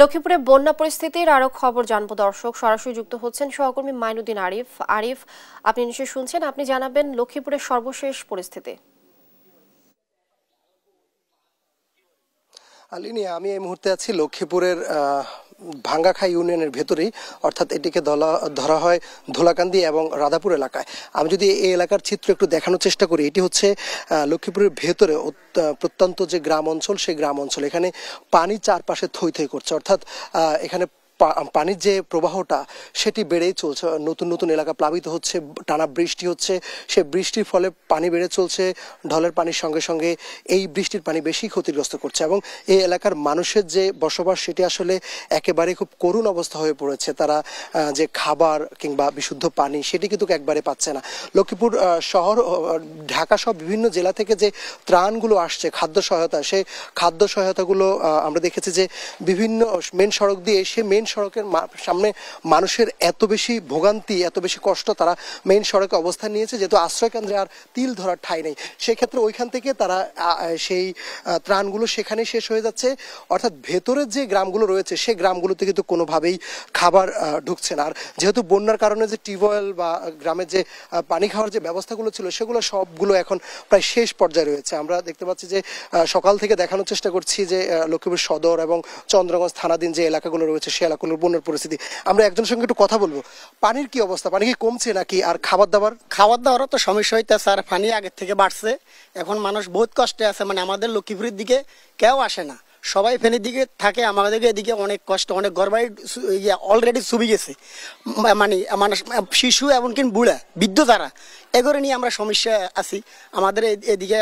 লক্ষ্মীপুরে বন্যা পরিস্থিতির আরো খবর জানবো দর্শক সরাসরি যুক্ত হচ্ছেন সহকর্মী মাইনুদ্দিন আরিফ আরিফ আপনি নিশ্চয়ই শুনছেন আপনি জানাবেন লক্ষ্মীপুরের সর্বশেষ পরিস্থিতি আলিনিয়া আমি এই মুহূর্তে আছি লক্ষ্মীপুরের ভাঙ্গাখাই ইউনিয়নের ভেতরেই অর্থাৎ এটিকে ধরা হয় ধোলাকান্দি এবং রাধাপুর এলাকায় আমি যদি এই এলাকার চিত্র একটু দেখানোর চেষ্টা করি এটি হচ্ছে লক্ষ্মীপুরের ভেতরে প্রত্যন্ত যে গ্রাম অঞ্চল সেই গ্রাম অঞ্চল এখানে পানি চারপাশে থই থই করছে অর্থাৎ এখানে পানির যে প্রবাহটা সেটি বেড়েই চলছে নতুন নতুন এলাকা প্লাবিত হচ্ছে টানা বৃষ্টি হচ্ছে সে বৃষ্টির ফলে পানি বেড়ে চলছে ঢলের পানির সঙ্গে সঙ্গে এই বৃষ্টির পানি বেশি ক্ষতিগ্রস্ত করছে এবং এই এলাকার মানুষের যে বসবাস সেটি আসলে একেবারে খুব করুণ অবস্থা হয়ে পড়েছে তারা যে খাবার কিংবা বিশুদ্ধ পানি সেটি কিন্তু একবারে পাচ্ছে না লক্ষ্মীপুর শহর ঢাকা সহ বিভিন্ন জেলা থেকে যে ত্রাণগুলো আসছে খাদ্য সহায়তা সে খাদ্য সহায়তাগুলো আমরা দেখেছি যে বিভিন্ন মেন সড়ক দিয়ে সে মেন সড়কের সামনে মানুষের এত বেশি ভোগান্তি এত বেশি কষ্ট তারা মেইন সড়কে অবস্থান নিয়েছে যেহেতু আশ্রয়কেন্দ্রে আর তিল ধরার ঠাঁই নেই সেক্ষেত্রে ওইখান থেকে তারা সেই ত্রাণগুলো সেখানে শেষ হয়ে যাচ্ছে অর্থাৎ ভেতরের যে গ্রামগুলো রয়েছে সেই গ্রামগুলোতে কিন্তু কোনোভাবেই খাবার ঢুকছে না আর যেহেতু বন্যার কারণে যে টিউবওয়েল বা গ্রামের যে পানি খাওয়ার যে ব্যবস্থাগুলো ছিল সেগুলো সবগুলো এখন প্রায় শেষ পর্যায়ে রয়েছে আমরা দেখতে পাচ্ছি যে সকাল থেকে দেখানোর চেষ্টা করছি যে লক্ষ্মীপুর সদর এবং চন্দ্রগঞ্জ থানাধীন যে এলাকাগুলো রয়েছে সে এলাকা কোনো বন্যার পরিস্থিতি আমরা একজনের সঙ্গে একটু কথা বলবো পানির কি অবস্থা পানি কি কমছে নাকি আর খাবার দাবার খাবার দাবারও তো সমস্যা হইতে আর পানি আগের থেকে বাড়ছে এখন মানুষ বহুত কষ্টে আছে মানে আমাদের লক্ষ্মীপুরের দিকে কেউ আসে না সবাই ফেনের দিকে থাকে আমাদেরকে এদিকে অনেক কষ্ট অনেক গরবাড়ি অলরেডি ছুবি গেছে মানে মানুষ শিশু এমনকি বুড়া বৃদ্ধ তারা এগুলো নিয়ে আমরা সমস্যা আছি আমাদের এদিকে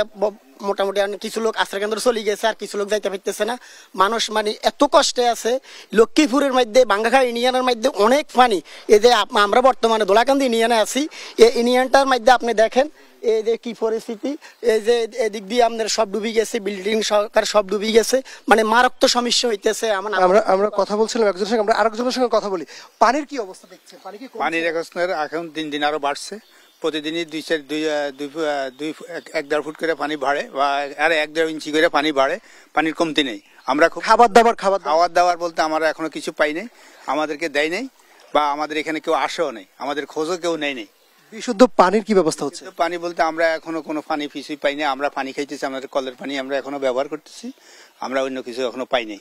মোটামুটি কিছু লোক আশ্রয় কেন্দ্র চলে গেছে আর কিছু লোক যাইতে পারতেছে না মানুষ মানে এত কষ্টে আছে লক্ষ্মীপুরের মধ্যে বাঙ্গাঘাট ইউনিয়নের মধ্যে অনেক পানি এই যে আমরা বর্তমানে দোলাকান্দি ইউনিয়নে আছি এই ইউনিয়নটার মধ্যে আপনি দেখেন এই যে কি পরিস্থিতি এই যে এদিক দিয়ে আমাদের সব ডুবি গেছে বিল্ডিং সরকার সব ডুবি গেছে মানে মারক্ত সমস্যা হইতেছে আমরা আমরা কথা বলছিলাম একজনের সঙ্গে আমরা আরেকজনের সঙ্গে কথা বলি পানির কি অবস্থা দেখছে পানির এখন দিন দিন আরো বাড়ছে প্রতিদিনই দুই চার দুই দুই দুই এক দেড় ফুট করে পানি বাড়ে বা আর এক দেড় ইঞ্চি করে পানি বাড়ে পানির কমতি নেই আমরা খুব খাবার দাবার খাবার খাবার দাবার বলতে আমরা এখনো কিছু পাই নাই আমাদেরকে দেয় নাই বা আমাদের এখানে কেউ আসেও নেই আমাদের খোঁজও কেউ নেয় নেই বিশুদ্ধ পানির কি ব্যবস্থা হচ্ছে পানি বলতে আমরা এখনো কোনো পানি ফিসুই পাই আমরা পানি খাইতেছি আমাদের কলের পানি আমরা এখনো ব্যবহার করতেছি আমরা অন্য কিছু এখনো পাই নাই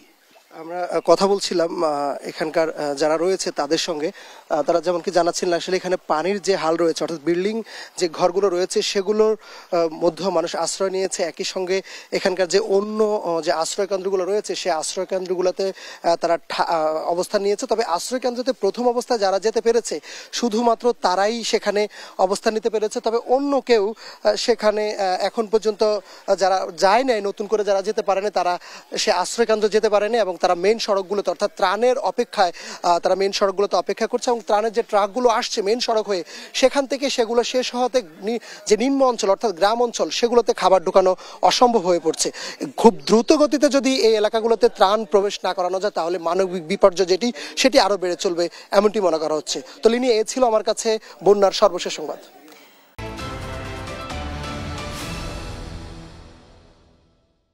আমরা কথা বলছিলাম এখানকার যারা রয়েছে তাদের সঙ্গে তারা যেমন কি জানাচ্ছেন আসলে এখানে পানির যে হাল রয়েছে অর্থাৎ বিল্ডিং যে ঘরগুলো রয়েছে সেগুলোর মধ্যেও মানুষ আশ্রয় নিয়েছে একই সঙ্গে এখানকার যে অন্য যে আশ্রয়কেন্দ্রগুলো রয়েছে সেই আশ্রয়কেন্দ্রগুলোতে তারা অবস্থান নিয়েছে তবে আশ্রয়কেন্দ্রতে প্রথম অবস্থায় যারা যেতে পেরেছে শুধুমাত্র তারাই সেখানে অবস্থান নিতে পেরেছে তবে অন্য কেউ সেখানে এখন পর্যন্ত যারা যায় নাই নতুন করে যারা যেতে পারেনি তারা সে আশ্রয়কেন্দ্র যেতে পারেনি এবং তারা মেন সড়কগুলোতে অর্থাৎ ত্রাণের অপেক্ষায় তারা মেন সড়কগুলোতে অপেক্ষা করছে এবং ত্রাণের যে ট্রাকগুলো আসছে মেন সড়ক হয়ে সেখান থেকে সেগুলো শেষ হওয়াতে যে নিম্ন অঞ্চল অর্থাৎ গ্রাম অঞ্চল সেগুলোতে খাবার ঢুকানো অসম্ভব হয়ে পড়ছে খুব দ্রুত গতিতে যদি এই এলাকাগুলোতে ত্রাণ প্রবেশ না করানো যায় তাহলে মানবিক বিপর্যয় যেটি সেটি আরও বেড়ে চলবে এমনটি মনে করা হচ্ছে তো লিনি এ ছিল আমার কাছে বন্যার সর্বশেষ সংবাদ